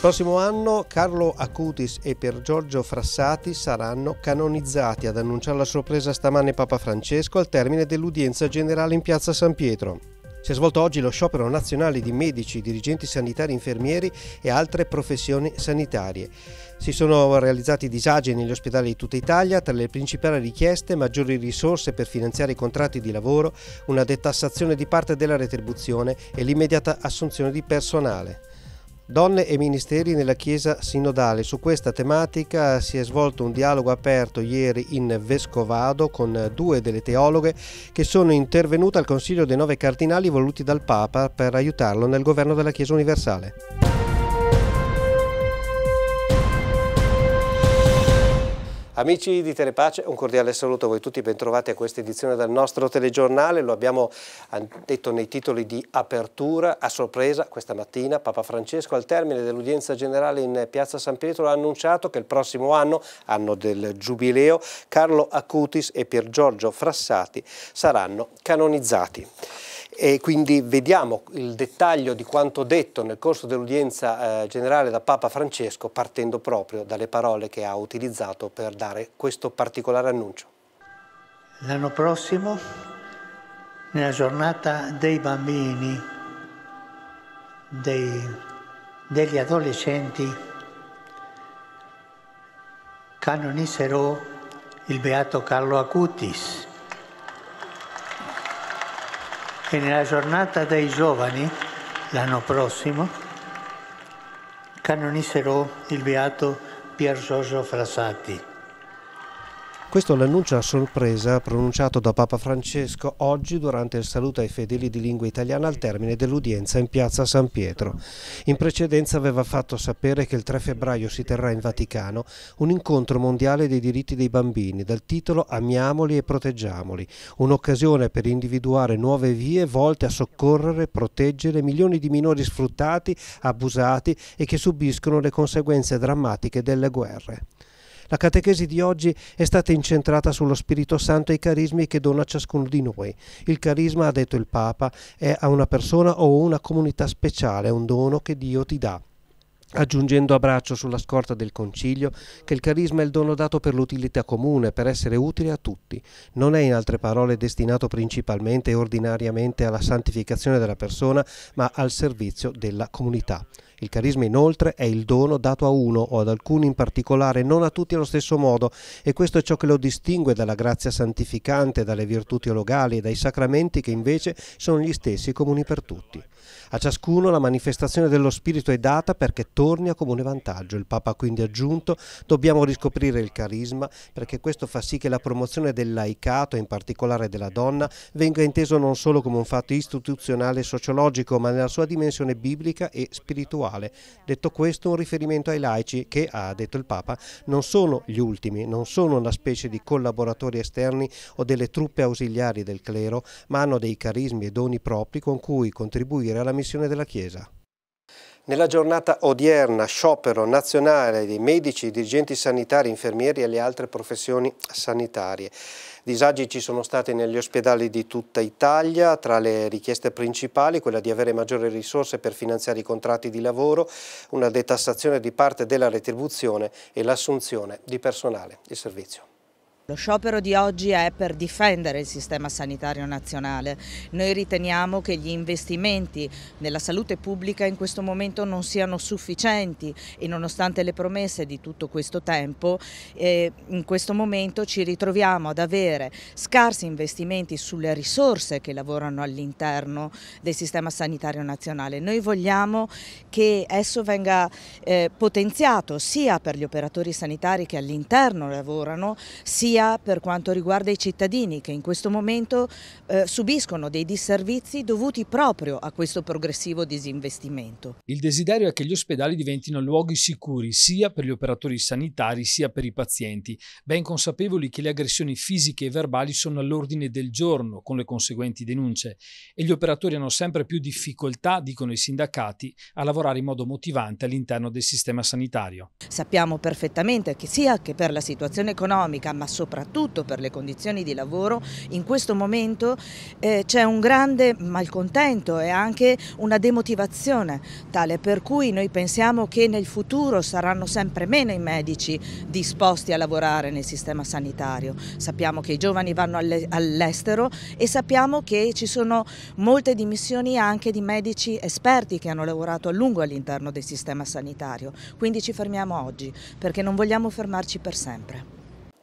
Il prossimo anno Carlo Acutis e Pier Giorgio Frassati saranno canonizzati ad annunciare la sorpresa stamane Papa Francesco al termine dell'udienza generale in piazza San Pietro. Si è svolto oggi lo sciopero nazionale di medici, dirigenti sanitari, infermieri e altre professioni sanitarie. Si sono realizzati disagi negli ospedali di tutta Italia, tra le principali richieste maggiori risorse per finanziare i contratti di lavoro, una detassazione di parte della retribuzione e l'immediata assunzione di personale. Donne e ministeri nella Chiesa sinodale. Su questa tematica si è svolto un dialogo aperto ieri in Vescovado con due delle teologhe che sono intervenute al Consiglio dei Nove Cardinali voluti dal Papa per aiutarlo nel governo della Chiesa universale. Amici di Telepace, un cordiale saluto a voi tutti, bentrovati a questa edizione del nostro telegiornale, lo abbiamo detto nei titoli di apertura, a sorpresa questa mattina Papa Francesco al termine dell'udienza generale in Piazza San Pietro ha annunciato che il prossimo anno, anno del Giubileo, Carlo Acutis e Pier Giorgio Frassati saranno canonizzati e quindi vediamo il dettaglio di quanto detto nel corso dell'udienza eh, generale da Papa Francesco partendo proprio dalle parole che ha utilizzato per dare questo particolare annuncio. L'anno prossimo, nella giornata dei bambini, dei, degli adolescenti, canonizzerò il beato Carlo Acutis che nella giornata dei giovani, l'anno prossimo, canonizzerò il beato Pier Giorgio Frassati. Questo è l'annuncio a sorpresa pronunciato da Papa Francesco oggi durante il saluto ai fedeli di lingua italiana al termine dell'udienza in piazza San Pietro. In precedenza aveva fatto sapere che il 3 febbraio si terrà in Vaticano un incontro mondiale dei diritti dei bambini dal titolo Amiamoli e proteggiamoli, un'occasione per individuare nuove vie volte a soccorrere e proteggere milioni di minori sfruttati, abusati e che subiscono le conseguenze drammatiche delle guerre. La catechesi di oggi è stata incentrata sullo Spirito Santo e i carismi che dona ciascuno di noi. Il carisma, ha detto il Papa, è a una persona o una comunità speciale, è un dono che Dio ti dà aggiungendo a braccio sulla scorta del concilio che il carisma è il dono dato per l'utilità comune, per essere utile a tutti. Non è in altre parole destinato principalmente e ordinariamente alla santificazione della persona, ma al servizio della comunità. Il carisma inoltre è il dono dato a uno o ad alcuni in particolare, non a tutti allo stesso modo e questo è ciò che lo distingue dalla grazia santificante, dalle virtù teologali e dai sacramenti che invece sono gli stessi comuni per tutti. A ciascuno la manifestazione dello Spirito è data perché torni a comune vantaggio. Il Papa ha quindi aggiunto dobbiamo riscoprire il carisma perché questo fa sì che la promozione del laicato, e in particolare della donna, venga inteso non solo come un fatto istituzionale e sociologico ma nella sua dimensione biblica e spirituale attuale. Detto questo, un riferimento ai laici che, ha detto il Papa, non sono gli ultimi, non sono una specie di collaboratori esterni o delle truppe ausiliari del clero, ma hanno dei carismi e doni propri con cui contribuire alla missione della Chiesa. Nella giornata odierna, sciopero nazionale dei medici, dirigenti sanitari, infermieri e le altre professioni sanitarie. Disagi ci sono stati negli ospedali di tutta Italia, tra le richieste principali quella di avere maggiori risorse per finanziare i contratti di lavoro, una detassazione di parte della retribuzione e l'assunzione di personale. Il servizio. Lo sciopero di oggi è per difendere il sistema sanitario nazionale. Noi riteniamo che gli investimenti nella salute pubblica in questo momento non siano sufficienti e nonostante le promesse di tutto questo tempo, eh, in questo momento ci ritroviamo ad avere scarsi investimenti sulle risorse che lavorano all'interno del sistema sanitario nazionale. Noi vogliamo che esso venga eh, potenziato sia per gli operatori sanitari che all'interno lavorano, sia sia per quanto riguarda i cittadini che in questo momento eh, subiscono dei disservizi dovuti proprio a questo progressivo disinvestimento. Il desiderio è che gli ospedali diventino luoghi sicuri sia per gli operatori sanitari sia per i pazienti, ben consapevoli che le aggressioni fisiche e verbali sono all'ordine del giorno con le conseguenti denunce e gli operatori hanno sempre più difficoltà, dicono i sindacati, a lavorare in modo motivante all'interno del sistema sanitario. Sappiamo perfettamente che sia che per la situazione economica ma soprattutto soprattutto per le condizioni di lavoro, in questo momento eh, c'è un grande malcontento e anche una demotivazione tale per cui noi pensiamo che nel futuro saranno sempre meno i medici disposti a lavorare nel sistema sanitario. Sappiamo che i giovani vanno all'estero e sappiamo che ci sono molte dimissioni anche di medici esperti che hanno lavorato a lungo all'interno del sistema sanitario. Quindi ci fermiamo oggi perché non vogliamo fermarci per sempre.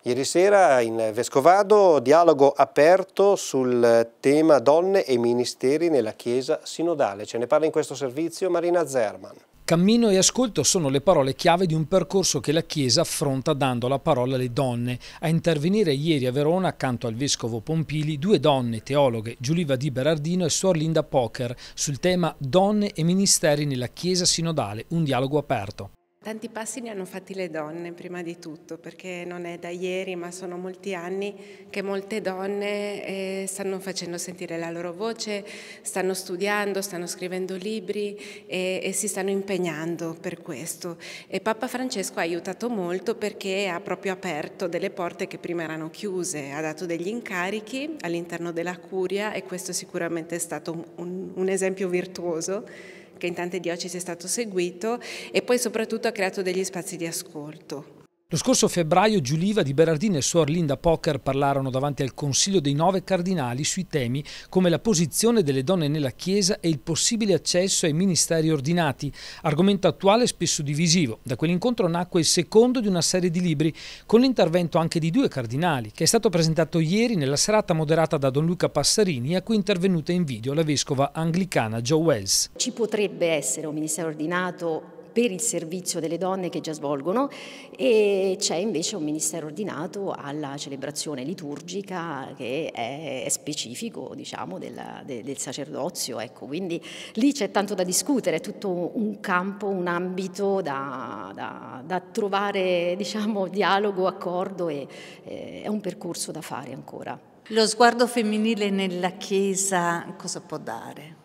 Ieri sera in Vescovado dialogo aperto sul tema donne e ministeri nella Chiesa sinodale. Ce ne parla in questo servizio Marina Zerman. Cammino e ascolto sono le parole chiave di un percorso che la Chiesa affronta dando la parola alle donne. A intervenire ieri a Verona, accanto al vescovo Pompili, due donne teologhe, Giuliva Di Berardino e Suor Linda Poker, sul tema Donne e ministeri nella Chiesa sinodale, un dialogo aperto. Tanti passi li hanno fatti le donne prima di tutto, perché non è da ieri, ma sono molti anni che molte donne eh, stanno facendo sentire la loro voce, stanno studiando, stanno scrivendo libri e, e, si stanno impegnando per questo. E Papa Francesco ha aiutato molto perché ha proprio aperto delle porte che prima erano chiuse, ha dato degli incarichi all'interno della curia e questo sicuramente è stato un, un esempio virtuoso che in tante diocesi è stato seguito e poi soprattutto ha creato degli spazi di ascolto. Lo scorso febbraio Giuliva di Berardini e Suor Linda Poker parlarono davanti al Consiglio dei Nove Cardinali sui temi come la posizione delle donne nella Chiesa e il possibile accesso ai ministeri ordinati, argomento attuale e spesso divisivo. Da quell'incontro nacque il secondo di una serie di libri, con l'intervento anche di due cardinali, che è stato presentato ieri nella serata moderata da Don Luca Passarini, a cui è intervenuta in video la vescova anglicana Joe Wells. Ci potrebbe essere un ministero ordinato per il servizio delle donne che già svolgono e c'è invece un ministero ordinato alla celebrazione liturgica che è specifico diciamo, del, del, sacerdozio. Ecco, quindi lì c'è tanto da discutere, è tutto un campo, un ambito da, da, da trovare diciamo, dialogo, accordo e eh, è un percorso da fare ancora. Lo sguardo femminile nella Chiesa cosa può dare?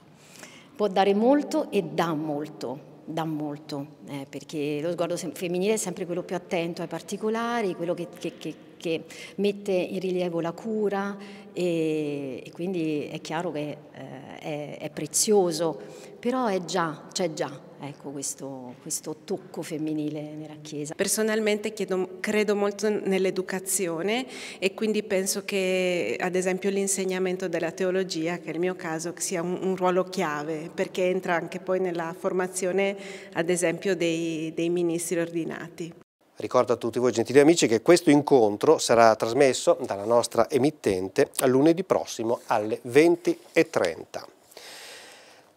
Può dare molto e dà molto dà molto, eh, perché lo sguardo femminile è sempre quello più attento ai particolari, quello che, che, che perché mette in rilievo la cura e, e quindi è chiaro che eh, è, è, prezioso, però c'è già, cioè già ecco, questo, questo, tocco femminile nella Chiesa. Personalmente chiedo, credo molto nell'educazione e quindi penso che ad esempio l'insegnamento della teologia, che è il mio caso sia un, un, ruolo chiave, perché entra anche poi nella formazione ad esempio dei, dei ministri ordinati. Ricordo a tutti voi gentili amici che questo incontro sarà trasmesso dalla nostra emittente lunedì prossimo alle 20.30.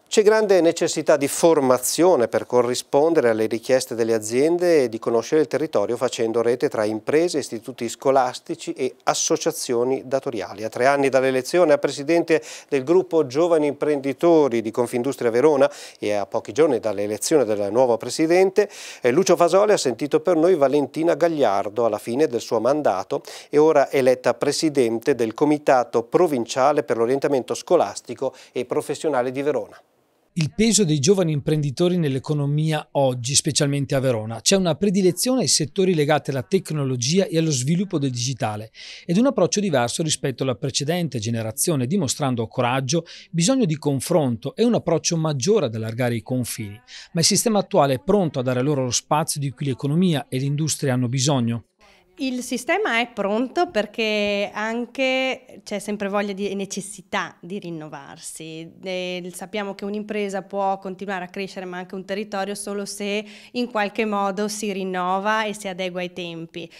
C'è grande necessità di formazione per corrispondere alle richieste delle aziende e di conoscere il territorio facendo rete tra imprese, istituti scolastici e associazioni datoriali. A tre anni dall'elezione a presidente del gruppo Giovani Imprenditori di Confindustria Verona e a pochi giorni dall'elezione della nuova presidente, eh, Lucio Fasoli ha sentito per noi Valentina Gagliardo alla fine del suo mandato e ora eletta presidente del Comitato Provinciale per l'Orientamento Scolastico e Professionale di Verona il peso dei giovani imprenditori nell'economia oggi, specialmente a Verona. C'è una predilezione ai settori legati alla tecnologia e allo sviluppo del digitale ed un approccio diverso rispetto alla precedente generazione, dimostrando coraggio, bisogno di confronto e un approccio maggiore ad allargare i confini. Ma il sistema attuale è pronto a dare loro lo spazio di cui l'economia e l'industria hanno bisogno? Il sistema è pronto perché anche c'è sempre voglia e necessità di rinnovarsi. E sappiamo che un'impresa può continuare a crescere ma anche un territorio solo se in qualche modo si rinnova e si adegua ai tempi.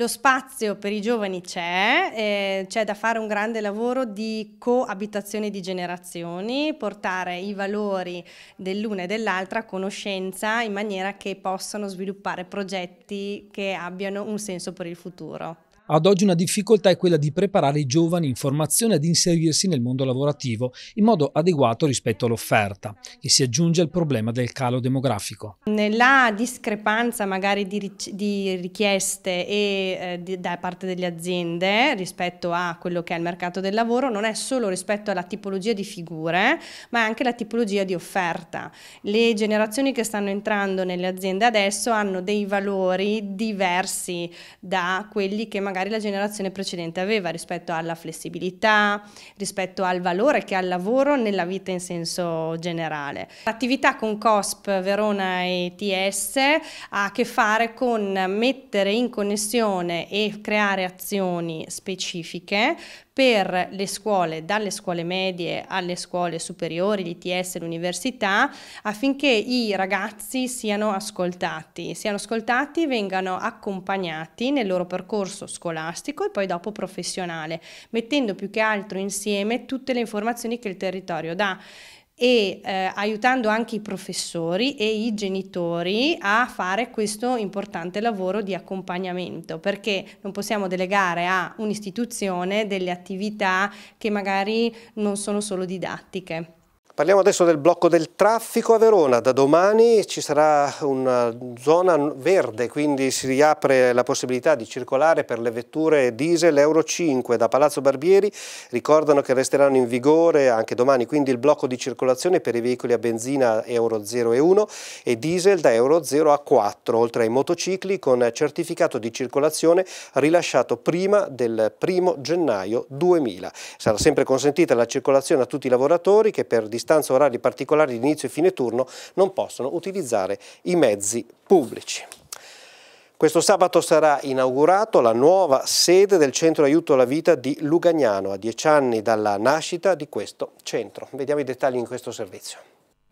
Lo spazio per i giovani c'è, eh, c'è da fare un grande lavoro di coabitazione di generazioni, portare i valori dell'una e dell'altra a conoscenza in maniera che possano sviluppare progetti che abbiano un senso per il futuro. Ad oggi una difficoltà è quella di preparare i giovani in formazione ad inserirsi nel mondo lavorativo in modo adeguato rispetto all'offerta e si aggiunge al problema del calo demografico. Nella discrepanza magari di, richieste e, eh, da parte delle aziende rispetto a quello che è il mercato del lavoro non è solo rispetto alla tipologia di figure ma anche la tipologia di offerta. Le generazioni che stanno entrando nelle aziende adesso hanno dei valori diversi da quelli che magari magari la generazione precedente aveva rispetto alla flessibilità, rispetto al valore che ha il lavoro nella vita in senso generale. L'attività con COSP Verona e TS ha a che fare con mettere in connessione e creare azioni specifiche per le scuole, dalle scuole medie alle scuole superiori, l'ITS, l'università, affinché i ragazzi siano ascoltati, siano ascoltati, vengano accompagnati nel loro percorso scolastico e poi dopo professionale, mettendo più che altro insieme tutte le informazioni che il territorio dà e eh, aiutando anche i professori e i genitori a fare questo importante lavoro di accompagnamento perché non possiamo delegare a un'istituzione delle attività che magari non sono solo didattiche. Parliamo adesso del blocco del traffico a Verona. Da domani ci sarà una zona verde, quindi si riapre la possibilità di circolare per le vetture diesel Euro 5 da Palazzo Barbieri. Ricordano che resteranno in vigore anche domani quindi il blocco di circolazione per i veicoli a benzina Euro 0 e 1 e diesel da Euro 0 a 4, oltre ai motocicli con certificato di circolazione rilasciato prima del 1 gennaio 2000. Sarà sempre consentita la circolazione a tutti i lavoratori che per distanza distanze orarie particolari di inizio e fine turno non possono utilizzare i mezzi pubblici. Questo sabato sarà inaugurato la nuova sede del Centro Aiuto alla Vita di Lugagnano, a dieci anni dalla nascita di questo centro. Vediamo i dettagli in questo servizio.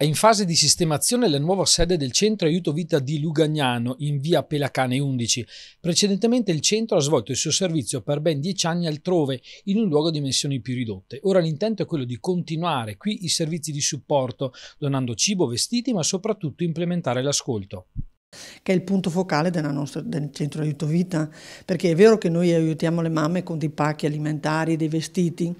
È in fase di sistemazione la nuova sede del centro aiuto vita di Lugagnano in via Pelacane 11. Precedentemente il centro ha svolto il suo servizio per ben dieci anni altrove, in un luogo a dimensioni più ridotte. Ora l'intento è quello di continuare qui i servizi di supporto, donando cibo, vestiti, ma soprattutto implementare l'ascolto che è il punto focale nostra, del centro aiuto vita, perché è vero che noi aiutiamo le mamme con dei pacchi alimentari, dei vestiti,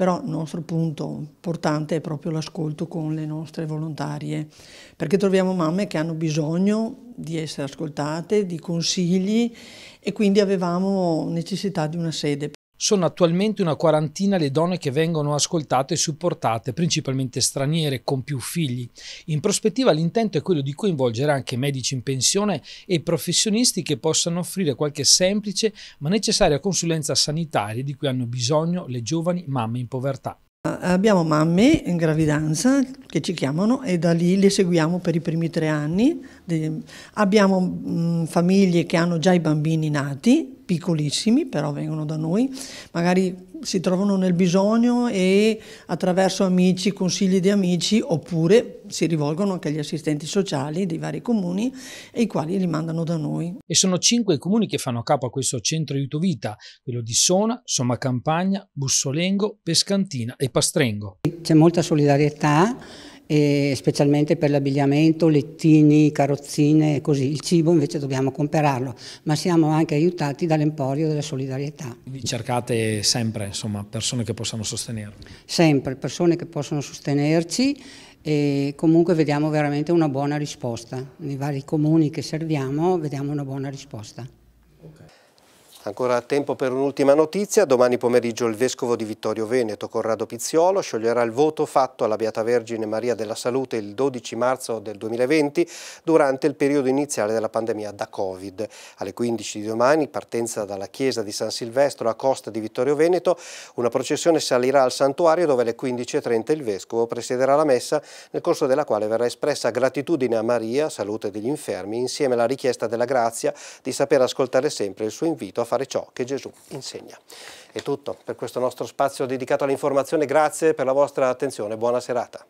però il nostro punto importante è proprio l'ascolto con le nostre volontarie, perché troviamo mamme che hanno bisogno di essere ascoltate, di consigli e quindi avevamo necessità di una sede. Sono attualmente una quarantina le donne che vengono ascoltate e supportate, principalmente straniere con più figli. In prospettiva l'intento è quello di coinvolgere anche medici in pensione e professionisti che possano offrire qualche semplice ma necessaria consulenza sanitaria di cui hanno bisogno le giovani mamme in povertà. Abbiamo mamme in gravidanza che ci chiamano e da lì le seguiamo per i primi tre anni. abbiamo mh, famiglie che hanno già i bambini nati, piccolissimi, però vengono da noi, magari si trovano nel bisogno e attraverso amici, consigli di amici, oppure si rivolgono anche agli assistenti sociali dei vari comuni e i quali li mandano da noi. E sono cinque i comuni che fanno capo a questo centro aiuto vita, quello di Sona, Somma Campagna, Bussolengo, Pescantina e Pastrengo c'è molta solidarietà, specialmente per l'abbigliamento, lettini, carrozzine e così. Il cibo invece dobbiamo comprarlo, ma siamo anche aiutati dall'emporio della solidarietà. Vi cercate sempre insomma, persone che possano sostenervi? Sempre, persone che possono sostenerci e comunque vediamo veramente una buona risposta. Nei vari comuni che serviamo vediamo una buona risposta. Okay. Ancora tempo per un'ultima notizia. Domani pomeriggio il Vescovo di Vittorio Veneto, Corrado Pizziolo, scioglierà il voto fatto alla Beata Vergine Maria della Salute il 12 marzo del 2020 durante il periodo iniziale della pandemia da Covid. Alle 15 di domani, partenza dalla chiesa di San Silvestro a Costa di Vittorio Veneto, una processione salirà al santuario dove alle 15.30 il Vescovo presiederà la messa nel corso della quale verrà espressa gratitudine a Maria, salute degli infermi, insieme alla richiesta della grazia di saper ascoltare sempre il suo invito a fare ciò che Gesù insegna. È tutto per questo nostro spazio dedicato all'informazione, grazie per la vostra attenzione, buona serata.